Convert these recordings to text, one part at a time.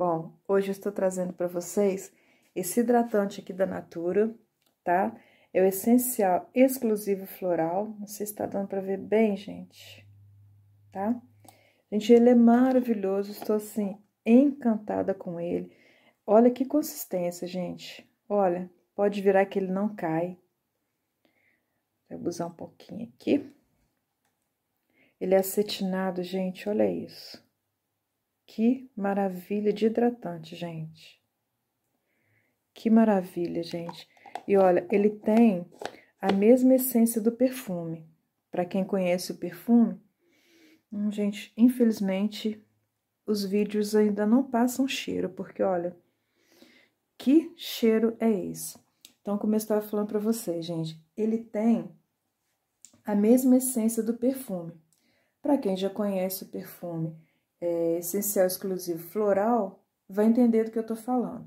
Bom, hoje eu estou trazendo para vocês esse hidratante aqui da Natura, tá? É o essencial exclusivo floral. Não sei se está dando para ver bem, gente, tá? Gente, ele é maravilhoso, estou assim, encantada com ele. Olha que consistência, gente. Olha, pode virar que ele não cai. Vou abusar um pouquinho aqui. Ele é acetinado, gente, olha isso. Que maravilha de hidratante, gente. Que maravilha, gente. E olha, ele tem a mesma essência do perfume. Para quem conhece o perfume, hum, gente, infelizmente os vídeos ainda não passam cheiro, porque olha, que cheiro é esse? Então, como eu estava falando para vocês, gente, ele tem a mesma essência do perfume. Para quem já conhece o perfume, é, essencial exclusivo floral, vai entender do que eu estou falando.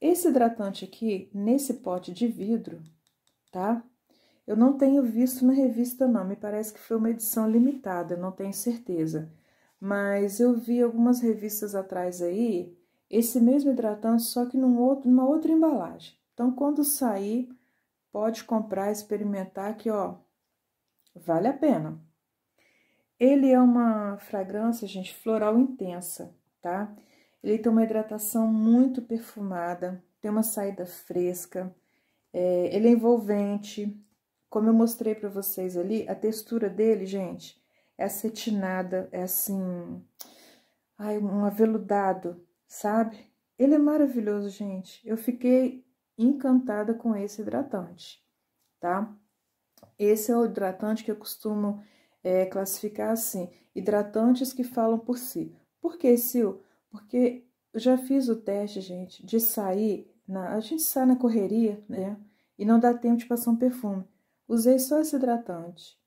Esse hidratante aqui, nesse pote de vidro, tá? Eu não tenho visto na revista, não. Me parece que foi uma edição limitada, não tenho certeza. Mas eu vi algumas revistas atrás aí, esse mesmo hidratante, só que num outro, numa outra embalagem. Então, quando sair, pode comprar, experimentar, que ó, vale a pena. Ele é uma fragrância, gente, floral intensa, tá? Ele tem uma hidratação muito perfumada, tem uma saída fresca, é, ele é envolvente. Como eu mostrei para vocês ali, a textura dele, gente, é acetinada, é assim, ai, um aveludado, sabe? Ele é maravilhoso, gente. Eu fiquei encantada com esse hidratante, tá? Esse é o hidratante que eu costumo é, classificar assim: hidratantes que falam por si. Por que, Sil? Porque eu já fiz o teste, gente, de sair. Na, a gente sai na correria, né? E não dá tempo de passar um perfume. Usei só esse hidratante.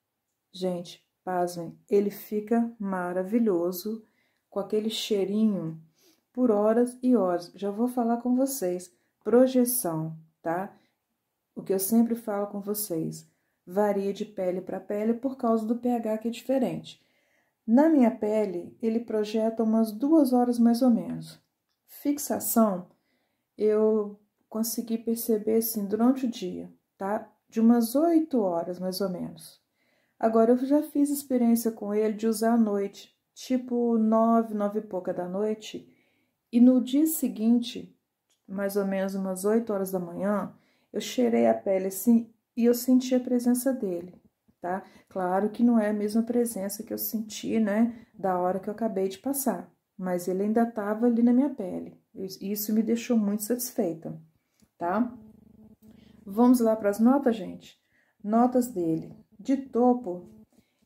Gente, pasmem, ele fica maravilhoso com aquele cheirinho por horas e horas. Já vou falar com vocês. Projeção, tá? O que eu sempre falo com vocês varia de pele para pele por causa do pH que é diferente. Na minha pele, ele projeta umas duas horas mais ou menos. Fixação, eu consegui perceber assim durante o dia, tá? De umas oito horas mais ou menos. Agora, eu já fiz experiência com ele de usar à noite, tipo nove, nove e pouca da noite, e no dia seguinte, mais ou menos umas oito horas da manhã, eu cheirei a pele assim e eu senti a presença dele, tá? Claro que não é a mesma presença que eu senti, né, da hora que eu acabei de passar, mas ele ainda estava ali na minha pele. Isso me deixou muito satisfeita, tá? Vamos lá para as notas, gente? Notas dele. De topo,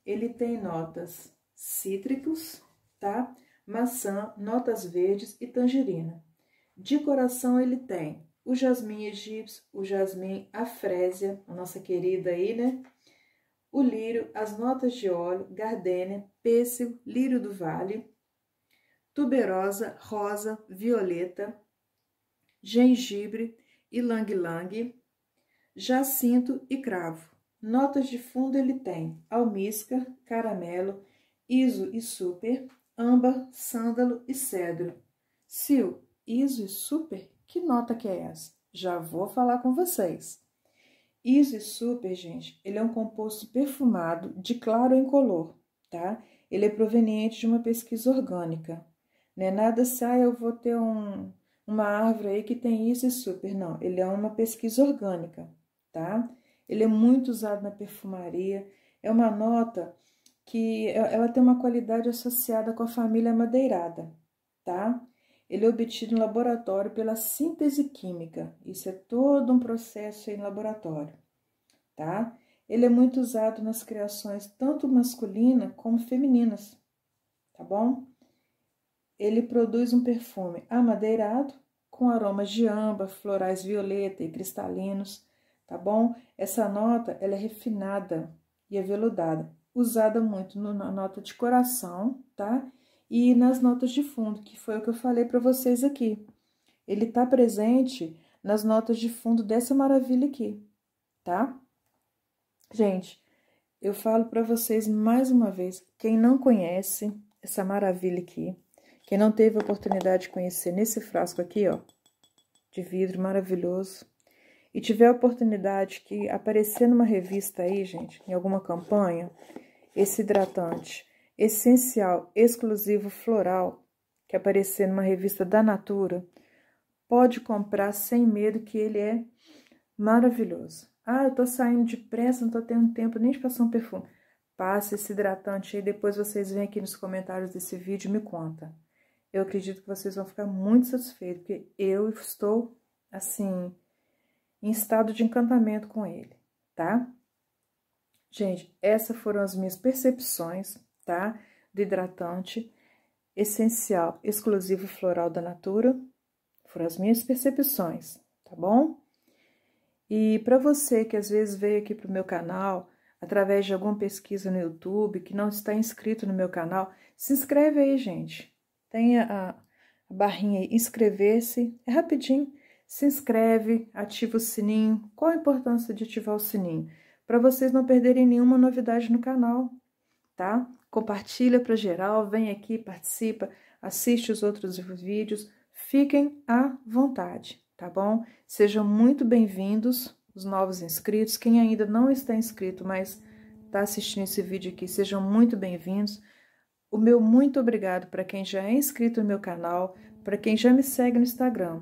ele tem notas cítricos, tá? Maçã, notas verdes e tangerina. De coração, ele tem o jasmim egípcio, o jasmim afrésia, a nossa querida aí, né? O lírio, as notas de óleo, gardênia, pêssego, lírio do vale, tuberosa, rosa, violeta, gengibre, e lang jacinto e cravo. Notas de fundo ele tem almíscar, caramelo, iso e super, âmbar, sândalo e cedro. Sil, iso e super? Que nota que é essa? Já vou falar com vocês. Easy Super, gente, ele é um composto perfumado de claro incolor, tá? Ele é proveniente de uma pesquisa orgânica. Não é nada se, ah, eu vou ter um, uma árvore aí que tem Easy Super. Não, ele é uma pesquisa orgânica, tá? Ele é muito usado na perfumaria. É uma nota que é, ela tem uma qualidade associada com a família madeirada, tá? ele é obtido em laboratório pela síntese química. Isso é todo um processo em laboratório, tá? Ele é muito usado nas criações tanto masculina como femininas, tá bom? Ele produz um perfume amadeirado com aromas de âmbar, florais violeta e cristalinos, tá bom? Essa nota ela é refinada e aveludada, usada muito na nota de coração, tá? e nas notas de fundo, que foi o que eu falei para vocês aqui. Ele está presente nas notas de fundo dessa maravilha aqui, tá? Gente, eu falo para vocês mais uma vez, quem não conhece essa maravilha aqui, quem não teve a oportunidade de conhecer nesse frasco aqui, ó, de vidro maravilhoso, e tiver a oportunidade que aparecer numa revista aí, gente, em alguma campanha, esse hidratante essencial, exclusivo floral, que aparecer numa revista da Natura, pode comprar sem medo que ele é maravilhoso. Ah, eu tô saindo depressa, não tô tendo tempo nem de passar um perfume. Passa esse hidratante aí, depois vocês vêm aqui nos comentários desse vídeo e me conta. Eu acredito que vocês vão ficar muito satisfeitos, porque eu estou, assim, em estado de encantamento com ele, tá? Gente, essas foram as minhas percepções tá? Do hidratante essencial, exclusivo floral da Natura. Foram as minhas percepções, tá bom? E para você que às vezes veio aqui pro meu canal através de alguma pesquisa no YouTube, que não está inscrito no meu canal, se inscreve aí, gente. Tem a, a barrinha aí, inscrever-se, é rapidinho. Se inscreve, ativa o sininho. Qual a importância de ativar o sininho? Para vocês não perderem nenhuma novidade no canal, tá? Compartilha para geral, vem aqui, participa, assiste os outros vídeos, fiquem à vontade, tá bom? Sejam muito bem-vindos os novos inscritos, quem ainda não está inscrito, mas está assistindo esse vídeo aqui, sejam muito bem-vindos. O meu muito obrigado para quem já é inscrito no meu canal, para quem já me segue no Instagram,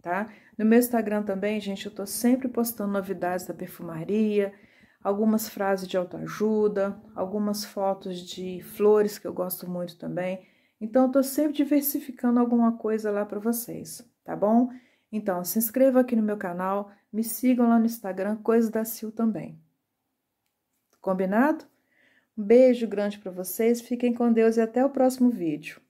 tá? No meu Instagram também, gente, eu estou sempre postando novidades da perfumaria, algumas frases de autoajuda, algumas fotos de flores que eu gosto muito também. Então, eu tô sempre diversificando alguma coisa lá para vocês, tá bom? Então, se inscreva aqui no meu canal, me sigam lá no Instagram, Coisas da Sil também. Combinado? Um beijo grande para vocês, fiquem com Deus e até o próximo vídeo.